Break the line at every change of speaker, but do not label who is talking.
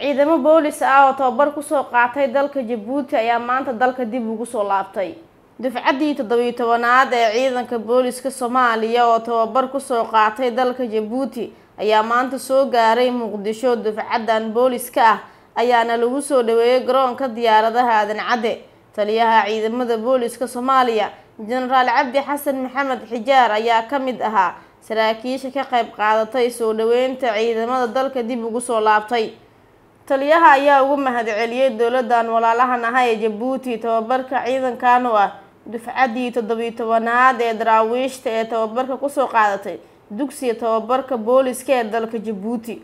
ciidamo boolis ah oo tababar kusoo qaatay dalka jabuuti ayaa maanta dalka dib ugu soo laabtay dufcaddii toddobiiyo tobanaad ee ciidanka booliska soomaaliya oo tababar kusoo qaatay dalka jabuuti ayaa maanta soo gaaray muqdisho dufcaddan booliska ah ayaana lagu soo dhaweeyey garoonka diyaaradaha aadan cadde taliyaha ciidamada booliska soomaaliya jenaraal cabdi xasan maxamed xijaar ayaa ka mid ahaa saraakiisha ka qayb qaadatay soo dhaweynta ciidamada dalka dib ugu soo laabtay taliyaha ayaa ugu mahadceliyey dowladan walaalahan ah ee jabuuti tababarka ciidankan oo ah dufcaddii toddobiyo tobanaad ee daraawiishta ee tababarka kusoo qaadatay dugsiga tababarka booliska ee dalka jabuuti